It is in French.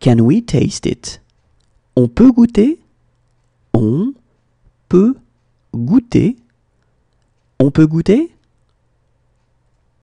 Can we taste it? On peut goûter? On peut goûter? On peut goûter?